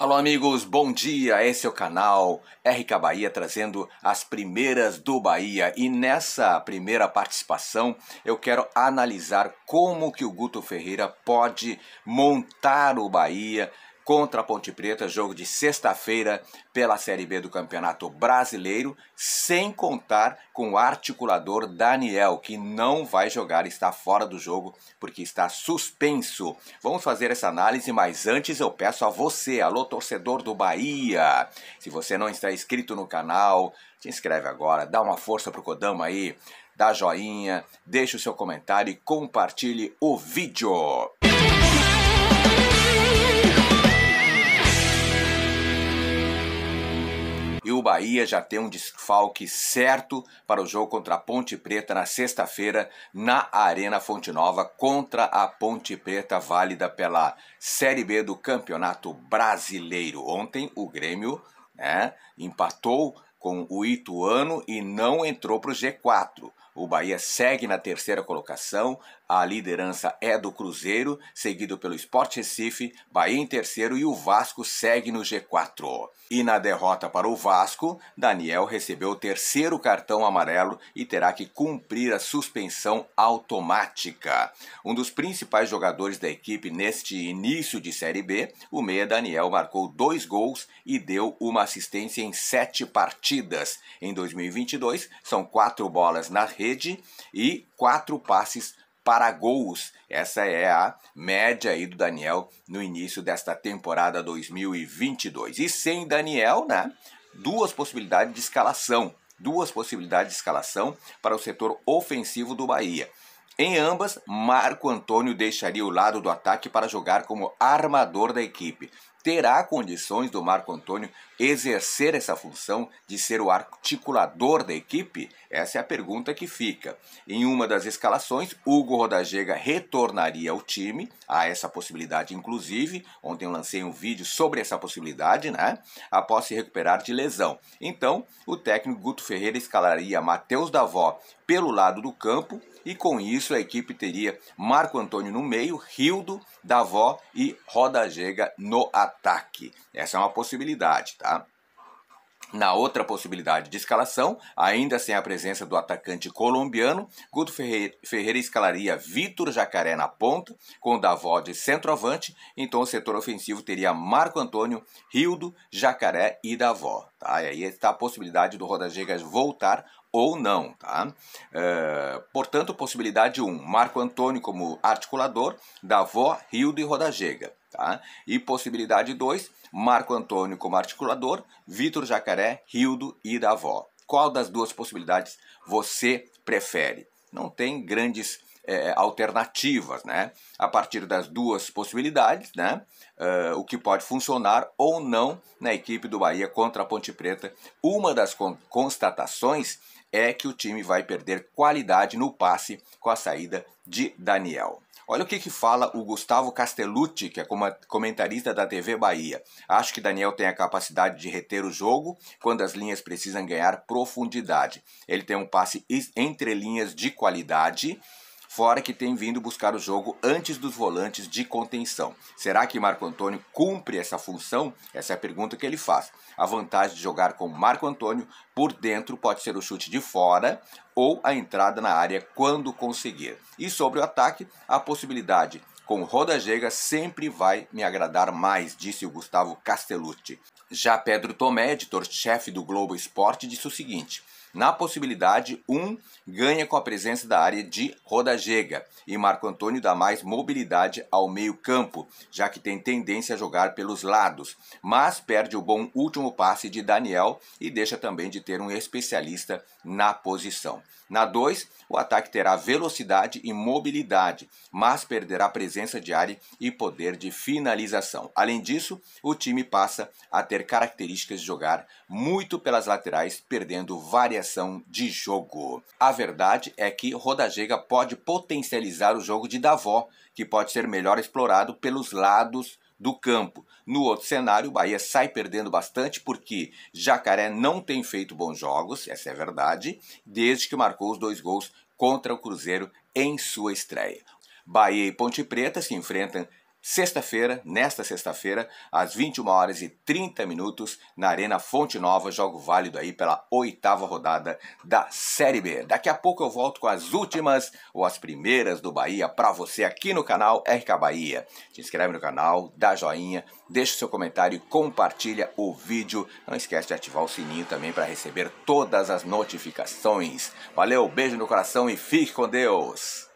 Alô amigos, bom dia. Esse é o canal RK Bahia trazendo as primeiras do Bahia e nessa primeira participação eu quero analisar como que o Guto Ferreira pode montar o Bahia contra a Ponte Preta, jogo de sexta-feira pela Série B do Campeonato Brasileiro, sem contar com o articulador Daniel, que não vai jogar, está fora do jogo porque está suspenso. Vamos fazer essa análise, mas antes eu peço a você, alô torcedor do Bahia, se você não está inscrito no canal, se inscreve agora, dá uma força pro Kodama aí, dá joinha, deixa o seu comentário e compartilhe o vídeo. Bahia já tem um desfalque certo para o jogo contra a Ponte Preta na sexta-feira na Arena Fonte Nova contra a Ponte Preta, válida pela Série B do Campeonato Brasileiro. Ontem o Grêmio né, empatou com o Ituano e não entrou para o G4. O Bahia segue na terceira colocação, a liderança é do Cruzeiro, seguido pelo Sport Recife, Bahia em terceiro e o Vasco segue no G4. E na derrota para o Vasco, Daniel recebeu o terceiro cartão amarelo e terá que cumprir a suspensão automática. Um dos principais jogadores da equipe neste início de Série B, o meia Daniel marcou dois gols e deu uma assistência em sete partidas partidas. Em 2022, são quatro bolas na rede e quatro passes para gols. Essa é a média aí do Daniel no início desta temporada 2022. E sem Daniel, né? Duas possibilidades de escalação, duas possibilidades de escalação para o setor ofensivo do Bahia. Em ambas, Marco Antônio deixaria o lado do ataque para jogar como armador da equipe terá condições do Marco Antônio exercer essa função de ser o articulador da equipe? Essa é a pergunta que fica. Em uma das escalações, Hugo Rodagega retornaria ao time, há essa possibilidade inclusive, ontem eu lancei um vídeo sobre essa possibilidade, né? Após se recuperar de lesão. Então, o técnico Guto Ferreira escalaria Matheus Davó pelo lado do campo e com isso a equipe teria Marco Antônio no meio, Rildo, Davó e Rodagega no ataque ataque. Essa é uma possibilidade, tá? Na outra possibilidade de escalação, ainda sem a presença do atacante colombiano, Guto Ferreira escalaria Vitor Jacaré na ponta, com Davó de centroavante, então o setor ofensivo teria Marco Antônio, Rildo, Jacaré e Davó. Tá? E aí está a possibilidade do Rodagegas voltar ou não, tá? É, portanto, possibilidade 1, Marco Antônio como articulador, Davó, Rildo e Rodagega. Tá? E possibilidade 2, Marco Antônio como articulador, Vitor Jacaré, Rildo e Davó. Qual das duas possibilidades você prefere? Não tem grandes é, alternativas, né? A partir das duas possibilidades, né? Uh, o que pode funcionar ou não na equipe do Bahia contra a Ponte Preta. Uma das con constatações é que o time vai perder qualidade no passe com a saída de Daniel. Olha o que, que fala o Gustavo Castellucci, que é comentarista da TV Bahia. Acho que Daniel tem a capacidade de reter o jogo quando as linhas precisam ganhar profundidade. Ele tem um passe entre linhas de qualidade fora que tem vindo buscar o jogo antes dos volantes de contenção. Será que Marco Antônio cumpre essa função? Essa é a pergunta que ele faz. A vantagem de jogar com Marco Antônio por dentro pode ser o chute de fora ou a entrada na área quando conseguir. E sobre o ataque, a possibilidade com Roda Jega sempre vai me agradar mais, disse o Gustavo Castellucci. Já Pedro Tomé, editor-chefe do Globo Esporte, disse o seguinte: na possibilidade, um ganha com a presença da área de Rodagega e Marco Antônio dá mais mobilidade ao meio-campo, já que tem tendência a jogar pelos lados, mas perde o bom último passe de Daniel e deixa também de ter um especialista na posição. Na 2, o ataque terá velocidade e mobilidade, mas perderá presença de área e poder de finalização. Além disso, o time passa a ter características de jogar muito pelas laterais, perdendo várias variação de jogo. A verdade é que Rodajega pode potencializar o jogo de Davó, que pode ser melhor explorado pelos lados do campo. No outro cenário, o Bahia sai perdendo bastante porque Jacaré não tem feito bons jogos, essa é a verdade, desde que marcou os dois gols contra o Cruzeiro em sua estreia. Bahia e Ponte Preta se enfrentam sexta-feira, nesta sexta-feira, às 21 horas e 30 minutos, na Arena Fonte Nova, jogo válido aí pela oitava rodada da Série B. Daqui a pouco eu volto com as últimas ou as primeiras do Bahia para você aqui no canal RK Bahia. Se inscreve no canal, dá joinha, deixa o seu comentário e compartilha o vídeo. Não esquece de ativar o sininho também para receber todas as notificações. Valeu, beijo no coração e fique com Deus.